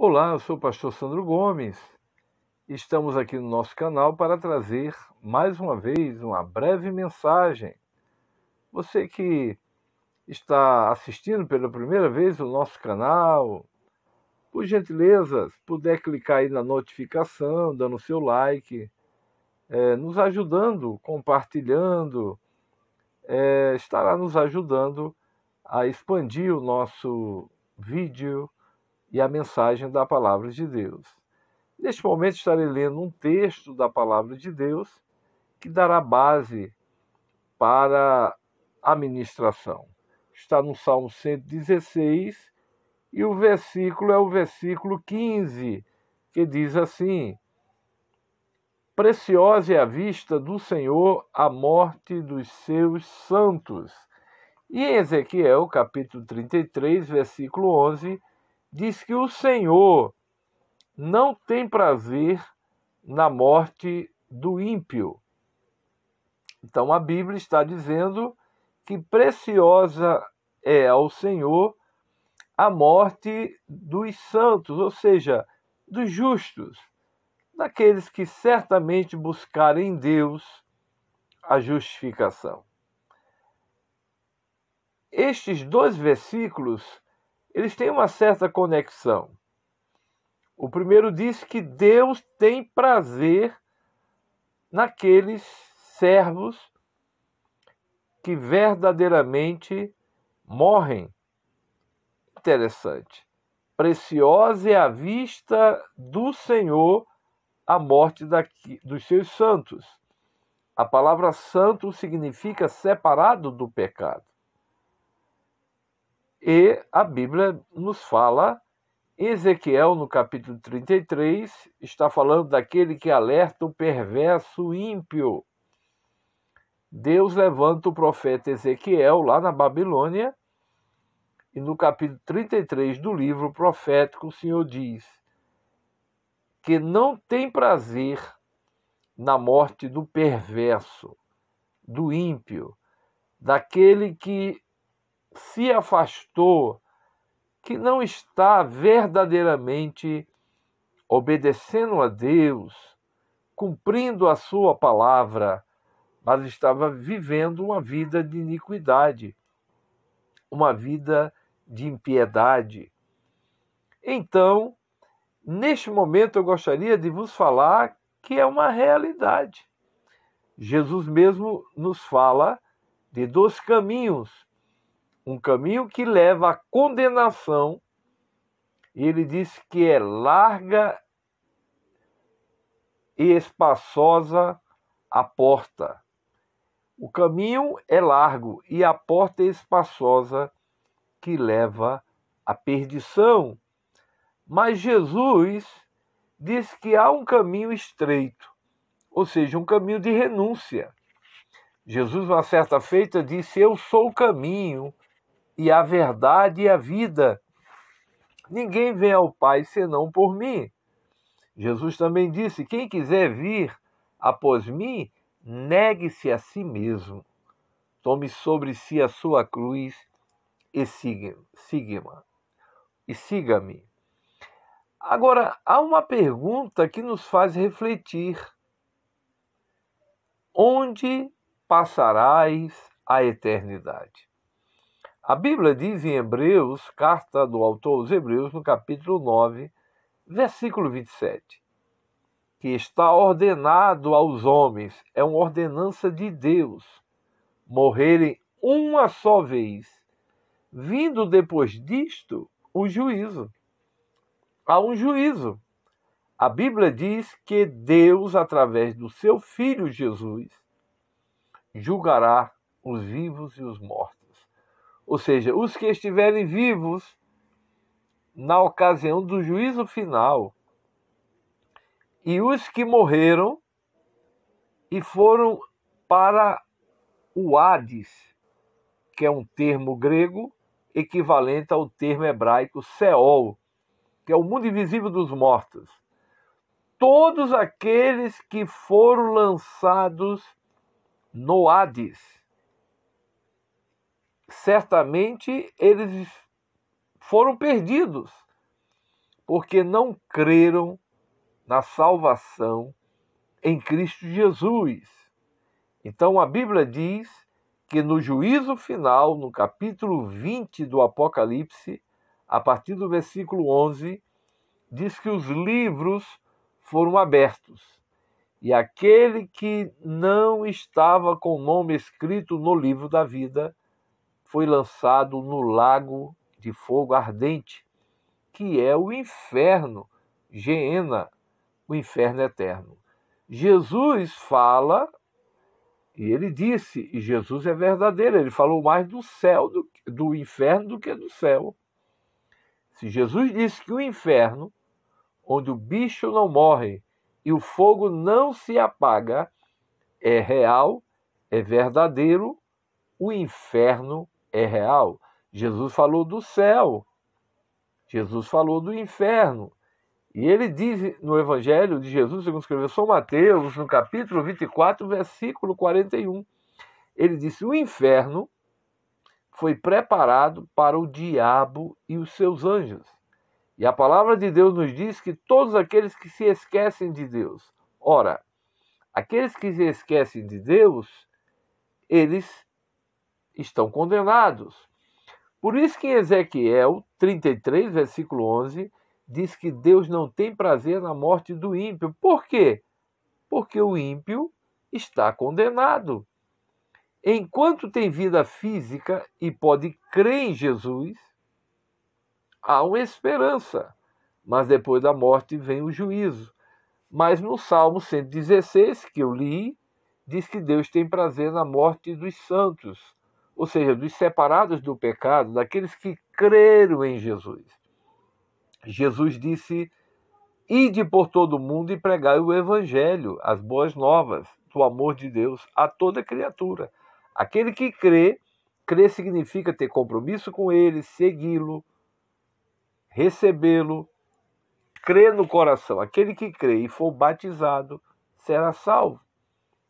Olá, eu sou o pastor Sandro Gomes. Estamos aqui no nosso canal para trazer mais uma vez uma breve mensagem. Você que está assistindo pela primeira vez o nosso canal, por gentileza, se puder clicar aí na notificação, dando o seu like, é, nos ajudando, compartilhando, é, estará nos ajudando a expandir o nosso vídeo e a mensagem da palavra de Deus. Neste momento estarei lendo um texto da palavra de Deus que dará base para a ministração. Está no Salmo 116 e o versículo é o versículo 15, que diz assim: Preciosa é a vista do Senhor a morte dos seus santos. E em Ezequiel, capítulo 33, versículo 11, diz que o Senhor não tem prazer na morte do ímpio. Então a Bíblia está dizendo que preciosa é ao Senhor a morte dos santos, ou seja, dos justos, daqueles que certamente buscarem em Deus a justificação. Estes dois versículos eles têm uma certa conexão. O primeiro diz que Deus tem prazer naqueles servos que verdadeiramente morrem. Interessante. Preciosa é a vista do Senhor a morte daqui, dos seus santos. A palavra santo significa separado do pecado. E a Bíblia nos fala, Ezequiel, no capítulo 33, está falando daquele que alerta o perverso ímpio. Deus levanta o profeta Ezequiel lá na Babilônia, e no capítulo 33 do livro profético, o Senhor diz que não tem prazer na morte do perverso, do ímpio, daquele que se afastou, que não está verdadeiramente obedecendo a Deus, cumprindo a sua palavra, mas estava vivendo uma vida de iniquidade, uma vida de impiedade. Então, neste momento eu gostaria de vos falar que é uma realidade. Jesus mesmo nos fala de dois caminhos um caminho que leva à condenação. E ele diz que é larga e espaçosa a porta. O caminho é largo e a porta é espaçosa que leva à perdição. Mas Jesus diz que há um caminho estreito, ou seja, um caminho de renúncia. Jesus, uma certa feita, disse: Eu sou o caminho, e a verdade e é a vida. Ninguém vem ao Pai senão por mim. Jesus também disse: Quem quiser vir após mim, negue-se a si mesmo. Tome sobre si a sua cruz e siga-me. E siga-me. Agora, há uma pergunta que nos faz refletir: Onde passarás a eternidade? A Bíblia diz em Hebreus, carta do autor aos Hebreus, no capítulo 9, versículo 27, que está ordenado aos homens, é uma ordenança de Deus, morrerem uma só vez, vindo depois disto o juízo. Há um juízo. A Bíblia diz que Deus, através do seu Filho Jesus, julgará os vivos e os mortos ou seja, os que estiverem vivos na ocasião do juízo final, e os que morreram e foram para o Hades, que é um termo grego equivalente ao termo hebraico Seol, que é o mundo invisível dos mortos. Todos aqueles que foram lançados no Hades certamente eles foram perdidos, porque não creram na salvação em Cristo Jesus. Então a Bíblia diz que no juízo final, no capítulo 20 do Apocalipse, a partir do versículo 11, diz que os livros foram abertos. E aquele que não estava com o nome escrito no livro da vida foi lançado no lago de fogo ardente, que é o inferno, Geena, o inferno eterno. Jesus fala, e ele disse, e Jesus é verdadeiro, ele falou mais do céu, do, do inferno do que do céu. Se Jesus disse que o inferno, onde o bicho não morre e o fogo não se apaga, é real, é verdadeiro, o inferno é real. Jesus falou do céu, Jesus falou do inferno. E ele diz no Evangelho de Jesus, segundo escreveu São Mateus, no capítulo 24, versículo 41. Ele disse: O inferno foi preparado para o diabo e os seus anjos. E a palavra de Deus nos diz que todos aqueles que se esquecem de Deus, ora, aqueles que se esquecem de Deus, eles estão condenados. Por isso que em Ezequiel 33, versículo 11, diz que Deus não tem prazer na morte do ímpio. Por quê? Porque o ímpio está condenado. Enquanto tem vida física e pode crer em Jesus, há uma esperança. Mas depois da morte vem o juízo. Mas no Salmo 116, que eu li, diz que Deus tem prazer na morte dos santos ou seja, dos separados do pecado, daqueles que creram em Jesus. Jesus disse: Ide por todo o mundo e pregai o evangelho, as boas novas do amor de Deus a toda criatura. Aquele que crê, crer significa ter compromisso com ele, segui-lo, recebê-lo, crer no coração. Aquele que crê e for batizado será salvo.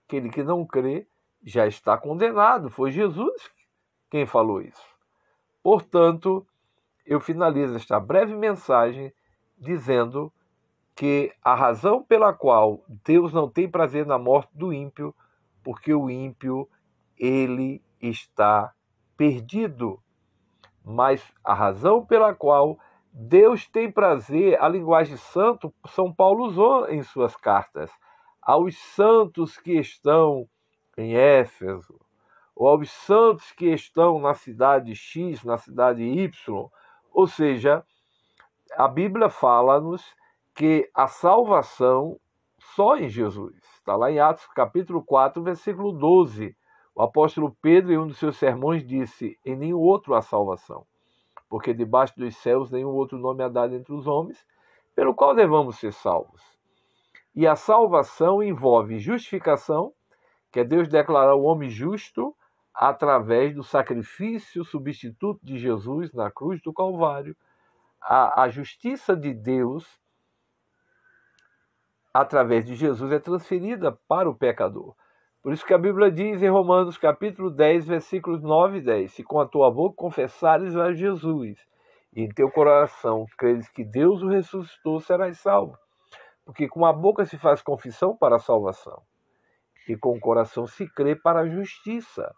Aquele que não crê já está condenado. Foi Jesus quem falou isso. Portanto, eu finalizo esta breve mensagem dizendo que a razão pela qual Deus não tem prazer na morte do ímpio, porque o ímpio ele está perdido. Mas a razão pela qual Deus tem prazer, a linguagem santo, São Paulo usou em suas cartas, aos santos que estão em Éfeso, ou aos santos que estão na cidade X, na cidade Y. Ou seja, a Bíblia fala-nos que a salvação só em Jesus. Está lá em Atos capítulo 4, versículo 12. O apóstolo Pedro, em um dos seus sermões, disse: Em nenhum outro há salvação, porque debaixo dos céus nenhum outro nome há dado entre os homens, pelo qual devamos ser salvos. E a salvação envolve justificação, que é Deus declarar o homem justo através do sacrifício substituto de Jesus na cruz do Calvário, a, a justiça de Deus, através de Jesus, é transferida para o pecador. Por isso que a Bíblia diz em Romanos capítulo 10, versículos 9 e 10, se com a tua boca confessares a Jesus e em teu coração creres que Deus o ressuscitou, serás salvo. Porque com a boca se faz confissão para a salvação, e com o coração se crê para a justiça.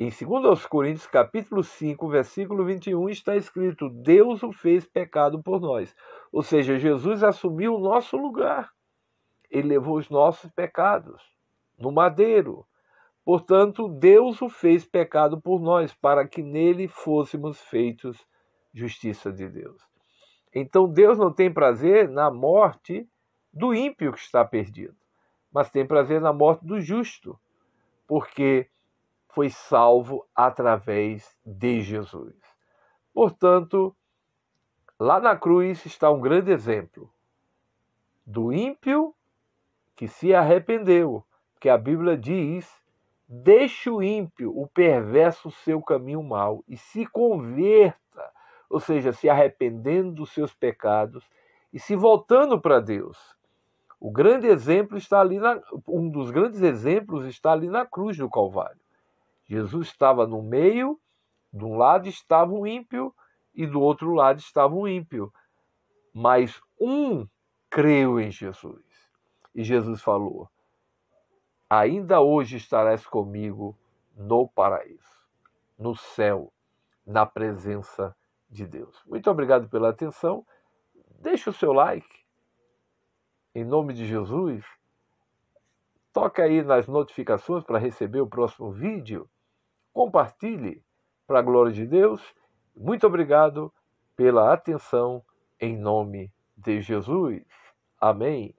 Em 2 Coríntios, capítulo 5, versículo 21, está escrito: Deus o fez pecado por nós. Ou seja, Jesus assumiu o nosso lugar. Ele levou os nossos pecados no madeiro. Portanto, Deus o fez pecado por nós, para que nele fôssemos feitos justiça de Deus. Então, Deus não tem prazer na morte do ímpio que está perdido, mas tem prazer na morte do justo, porque foi salvo através de Jesus. Portanto, lá na cruz está um grande exemplo do ímpio que se arrependeu, porque a Bíblia diz: deixe o ímpio, o perverso, seu caminho mau e se converta, ou seja, se arrependendo dos seus pecados e se voltando para Deus. O grande exemplo está ali na, um dos grandes exemplos está ali na cruz do Calvário. Jesus estava no meio, de um lado estava um ímpio e do outro lado estava um ímpio. Mas um creu em Jesus. E Jesus falou: Ainda hoje estarás comigo no paraíso, no céu, na presença de Deus. Muito obrigado pela atenção. Deixe o seu like. Em nome de Jesus, toca aí nas notificações para receber o próximo vídeo compartilhe para a glória de Deus. Muito obrigado pela atenção em nome de Jesus. Amém.